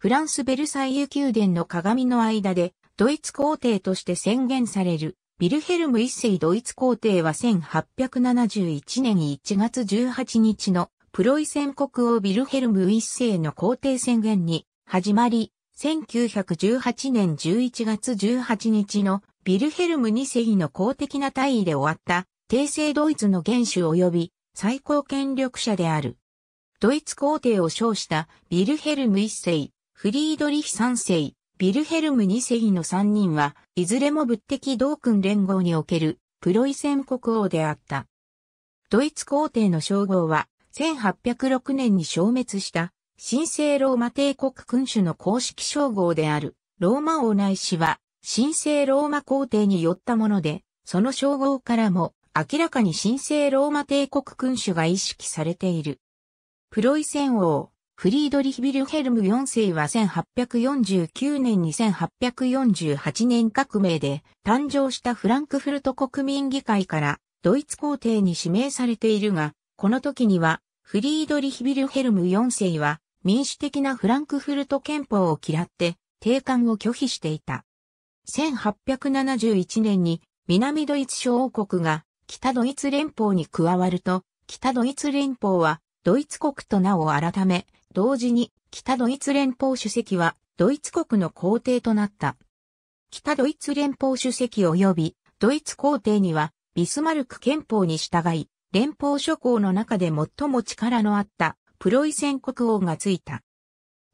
フランス・ベルサイユ宮殿の鏡の間で、ドイツ皇帝として宣言される、ビルヘルム一世ドイツ皇帝は1871年1月18日のプロイセン国王ビルヘルム一世の皇帝宣言に始まり、1918年11月18日のビルヘルム二世の公的な大位で終わった帝政ドイツの元首及び最高権力者である。ドイツ皇帝を称したビルヘルム一世、フリードリヒ3世、ビルヘルム2世の3人は、いずれも物的同君連合におけるプロイセン国王であった。ドイツ皇帝の称号は、1806年に消滅した神聖ローマ帝国君主の公式称号であるローマ王内氏は神聖ローマ皇帝によったもので、その称号からも明らかに神聖ローマ帝国君主が意識されている。プロイセン王、フリードリヒ・ビルヘルム4世は1849年1 8 4 8年革命で誕生したフランクフルト国民議会からドイツ皇帝に指名されているが、この時にはフリードリヒ・ビルヘルム4世は民主的なフランクフルト憲法を嫌って定官を拒否していた。1871年に南ドイツ小王国が北ドイツ連邦に加わると、北ドイツ連邦はドイツ国と名を改め、同時に北ドイツ連邦主席はドイツ国の皇帝となった。北ドイツ連邦主席及びドイツ皇帝にはビスマルク憲法に従い連邦諸侯の中で最も力のあったプロイセン国王がついた。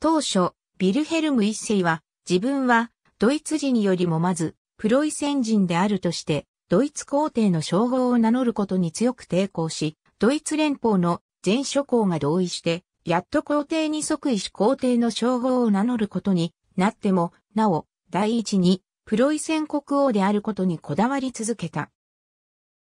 当初、ビルヘルム一世は自分はドイツ人よりもまずプロイセン人であるとしてドイツ皇帝の称号を名乗ることに強く抵抗し、ドイツ連邦の全諸侯が同意してやっと皇帝に即位し皇帝の称号を名乗ることになっても、なお、第一に、プロイセン国王であることにこだわり続けた。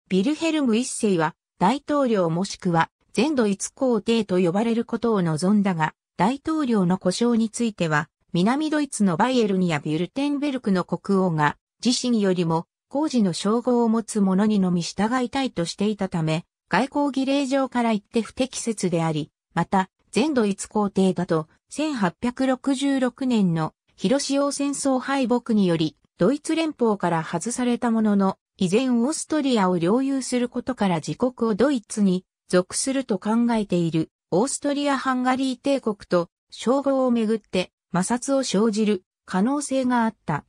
ビルヘルム一世は、大統領もしくは、全ドイツ皇帝と呼ばれることを望んだが、大統領の故障については、南ドイツのバイエルニやビュルテンベルクの国王が、自身よりも、工事の称号を持つ者にのみ従いたいとしていたため、外交儀礼上から言って不適切であり、また、全ドイツ皇帝だと、1866年の広潮戦争敗北により、ドイツ連邦から外されたものの、依然オーストリアを領有することから自国をドイツに属すると考えている、オーストリア・ハンガリー帝国と称号をめぐって摩擦を生じる可能性があった。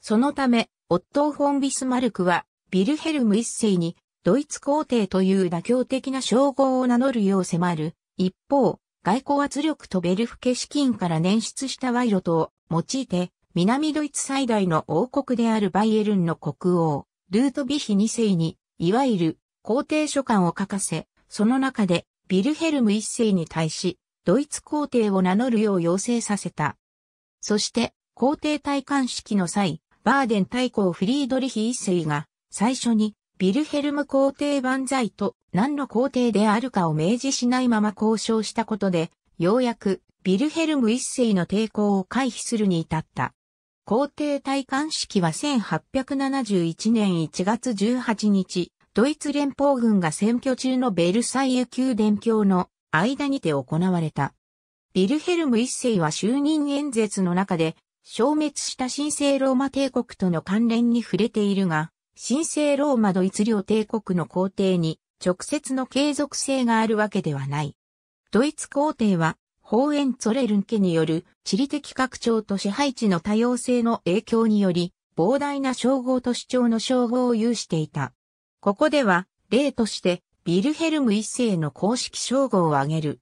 そのため、オットー・フォン・ビスマルクは、ビルヘルム一世に、ドイツ皇帝という妥協的な称号を名乗るよう迫る、一方、外交圧力とベルフケ資金から捻出した賄賂と用いて、南ドイツ最大の王国であるバイエルンの国王、ルートビヒ2世に、いわゆる皇帝書簡を書かせ、その中でビルヘルム1世に対し、ドイツ皇帝を名乗るよう要請させた。そして、皇帝戴冠式の際、バーデン大公フリードリヒ1世が、最初に、ビルヘルム皇帝万歳と何の皇帝であるかを明示しないまま交渉したことで、ようやくビルヘルム一世の抵抗を回避するに至った。皇帝戴冠式は1871年1月18日、ドイツ連邦軍が選挙中のベルサイユ宮殿橋の間にて行われた。ビルヘルム一世は就任演説の中で、消滅した神聖ローマ帝国との関連に触れているが、神聖ローマドイツ領帝国の皇帝に直接の継続性があるわけではない。ドイツ皇帝は、ホーエンツォレルン家による地理的拡張と支配地の多様性の影響により、膨大な称号と主張の称号を有していた。ここでは、例として、ビルヘルム一世の公式称号を挙げる。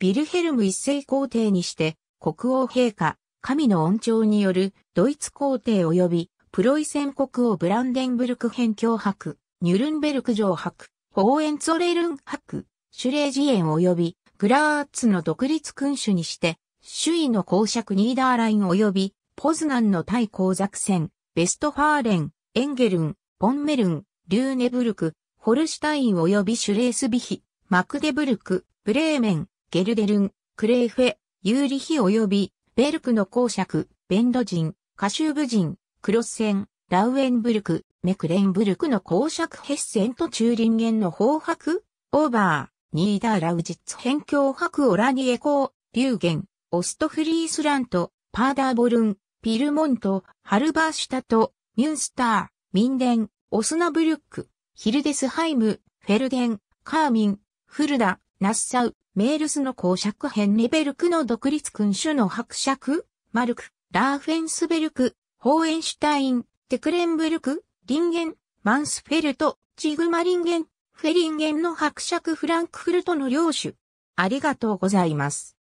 ビルヘルム一世皇帝にして、国王陛下、神の恩寵によるドイツ皇帝及びプロイセン国王ブランデンブルク辺境博、ニュルンベルク城博、ホーエンツォレルン博、シュレージエン及びグラーツの独立君主にして、首位の公爵ニーダーライン及びポズナンの対抗作戦、ベストファーレン、エンゲルン、ポンメルン、リューネブルク、ホルシュタイン及びシュレースビヒ、マクデブルク、ブレーメン、ゲルデルン、クレーフェ、ユーリヒ及びベルクの公爵、ベンド人、カシューブ人、クロスン、ラウエンブルク、メクレンブルクの公爵ヘッセンとチューリンゲンの方白、オーバー、ニーダーラウジッツ辺境伯オラニエコー、リューゲン、オストフリースラント、パーダーボルン、ピルモント、ハルバーシュタト、ミュンスター、ミンデン、オスナブルック、ヒルデスハイム、フェルデン、カーミン、フルダ、ナッサウ、メールスの公爵ヘンネベルクの独立君主の伯爵、マルク、ラーフェンスベルク、ホーエンシュタイン、テクレンブルク、リンゲン、マンスフェルト、チグマリンゲン、フェリンゲンの伯爵フランクフルトの領主。ありがとうございます。